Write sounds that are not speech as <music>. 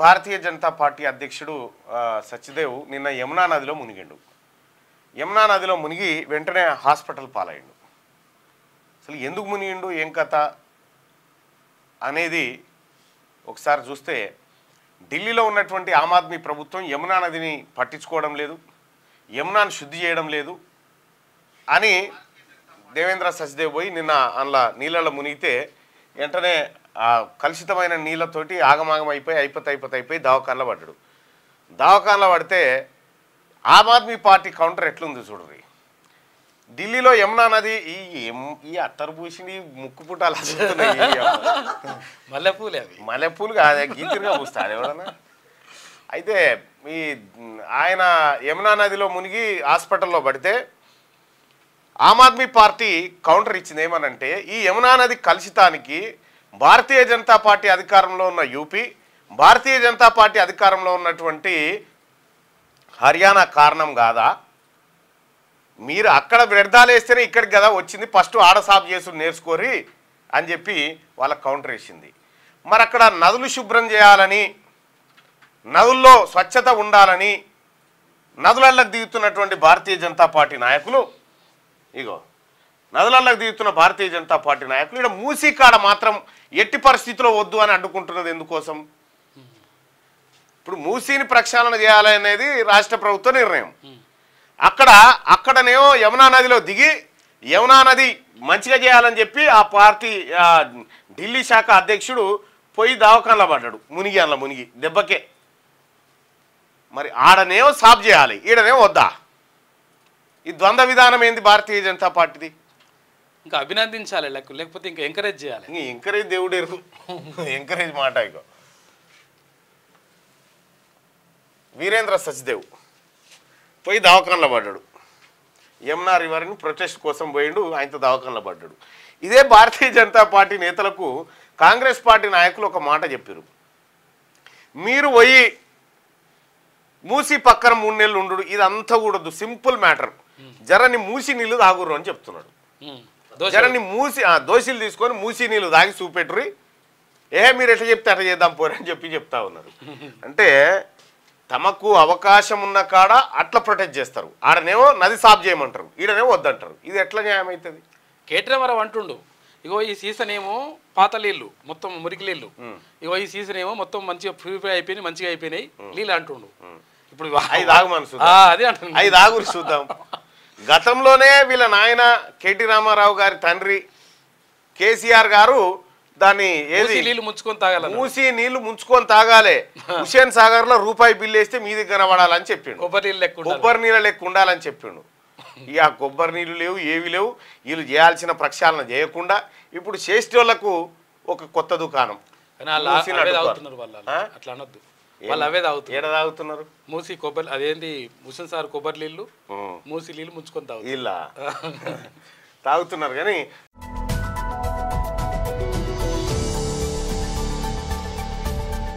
భారతీయ Janata party అధ్యక్షుడు సత్యదేవ్ నిన్న యమునా నదిలో మునిగిండు యమునా నదిలో మునిగి వెంటనే హాస్పిటల్ పాలయ్యిండు అసలు ఎందుకు మునిగిండు ఏం కథ అనేది ఒకసారి చూస్తే ఢిల్లీలో ఉన్నటువంటి ఆమ్ ఆద్మీ ప్రభుత్వం యమునా నదిని పట్టించుకోవడం లేదు యమునాను శుద్ధి చేయడం లేదు అని దేవేంద్ర సచ్దేవ్ పోయి నిన్న అందులో నీళ్ళలో మునిగితే వెంటనే ఆ కలుషితమైన నీళ్ళతోటి ఆగమాగం అయిపోయి అయిపోతే అయిపోతే అయిపోయి దవాఖానలో పడ్డాడు దవాఖానలో పడితే ఆమ్ ఆద్మీ పార్టీ కౌంటర్ ఎట్లుంది చూడరి ఢిల్లీలో యమునా నది ఈ ఈ అత్తరు పూసిని ముక్కు పుట్టాలి మల్లెపూలు అది మల్లెపూలు కాదే గీతిరిగా పూస్తాడు ఎవరన్నా అయితే ఈ ఆయన యమునా నదిలో మునిగి హాస్పిటల్లో పడితే ఆమ్ ఆద్మీ పార్టీ కౌంటర్ ఇచ్చింది ఏమనంటే ఈ యమునా నది కలుషితానికి భారతీయ జనతా పార్టీ అధికారంలో ఉన్న యూపీ భారతీయ జనతా పార్టీ అధికారంలో ఉన్నటువంటి హర్యానా కారణం కాదా మీరు అక్కడ వ్యర్థాలు వేస్తేనే ఇక్కడికి కదా వచ్చింది ఫస్ట్ ఆడ సాఫ్ చేసి నేర్చుకోరి అని చెప్పి వాళ్ళ కౌంటర్ వేసింది మరి అక్కడ నదులు శుభ్రం చేయాలని నదుల్లో స్వచ్ఛత ఉండాలని నదులల్లకు దిగుతున్నటువంటి భారతీయ జనతా పార్టీ నాయకులు యుద్ధాల్లోకి దిగుతున్న భారతీయ జనతా పార్టీ నాయకులు ఇక్కడ మూసీకాడ మాత్రం ఎట్టి పరిస్థితిలో వద్దు అని అడ్డుకుంటున్నది ఎందుకోసం ఇప్పుడు మూసీని ప్రక్షాళన చేయాలనేది రాష్ట్ర ప్రభుత్వ నిర్ణయం అక్కడ అక్కడనేమో యమునా నదిలో దిగి యమునా నది మంచిగా చేయాలని చెప్పి ఆ పార్టీ ఢిల్లీ శాఖ అధ్యక్షుడు పోయి దవాఖానలో పడ్డాడు మునిగి అన్న మునిగి దెబ్బకే మరి ఆడనేమో సాబ్ చేయాలి ఈడనేమో వద్దా ఈ ద్వంద్వ విధానం ఏంది భారతీయ జనతా పార్టీది ఇంకా అభినందించాలి లేకపోతే ఇంకా ఎంకరేజ్ చేయాలి ఇంకా ఎంకరేజ్ దేవుడే ఎంకరేజ్ మాట ఇక వీరేంద్ర సచ్దేవ్ పోయి దవాఖానలో పడ్డాడు ఎంఆర్ వారిని ప్రొటెస్ట్ కోసం పోయిండు ఆయనతో దవాఖానలో పడ్డాడు ఇదే భారతీయ జనతా పార్టీ నేతలకు కాంగ్రెస్ పార్టీ నాయకులు ఒక మాట చెప్పారు మీరు పోయి మూసి పక్కన మూడు నెలలు ఉండు అంతా కూడదు సింపుల్ మ్యాటర్ జరని మూసి నీళ్ళు తాగురు అని చెప్తున్నాడు జనని మూసి దోషులు తీసుకొని మూసి నీళ్ళు తాగి చూపెట్టురి ఏ మీరు ఎట్లా చెప్తే అట్లా చేద్దాం అని చెప్పి చెప్తా ఉన్నారు <laughs> అంటే తమకు అవకాశం ఉన్న కాడ అట్లా ప్రొటెక్ట్ చేస్తారు ఆడనేమో నది సాఫ్ చేయమంటారు ఈడనేమో వద్దంటారు ఇది ఎట్లా న్యాయం అవుతుంది కేటీఆర్ అంటుండు ఇగో ఈ సీజన్ ఏమో పాత నీళ్ళు మొత్తం మురికి నీళ్ళు ఇగో ఈ సీజన్ ఏమో మొత్తం మంచిగా ప్యూరిఫై అయిపోయినాయి మంచిగా అయిపోయినాయి నీళ్ళు అంటుండు ఇప్పుడు ఐదు ఆగు మనసు అదే అంటున్నాను ఐదు ఆగురు చూద్దాం గతంలోనే వీళ్ళ నాయన కేటీ రామారావు గారి తండ్రి కేసీఆర్ గారు దాన్ని ఏది నీళ్లు ముంచుకొని తాగాలి మూసి నీళ్లు ముంచుకొని తాగాలి హుసేన్ సాగర్ లో రూపాయి బిల్లు వేస్తే మీ దగ్గర పడాలని చెప్పిండు కొబ్బరి నీళ్ళు కొబ్బరి నీళ్ళ లెక్క ఉండాలని చెప్పిండు ఇక కొబ్బరి నీళ్ళు లేవు ఏవి లేవు వీళ్ళు చేయాల్సిన ప్రక్షాళన చేయకుండా ఇప్పుడు చేసేటోళ్లకు ఒక కొత్త దుకాణం అట్లా అనొద్దు వాళ్ళు అవే తాగుతారు ఎడ తాగుతున్నారు మూసి కొబ్బరి అదేంటి ముసన్ సార్ కొబ్బరి నీళ్ళు మూసి నీళ్ళు ముంచుకొని తాగు ఇలా తాగుతున్నారు కానీ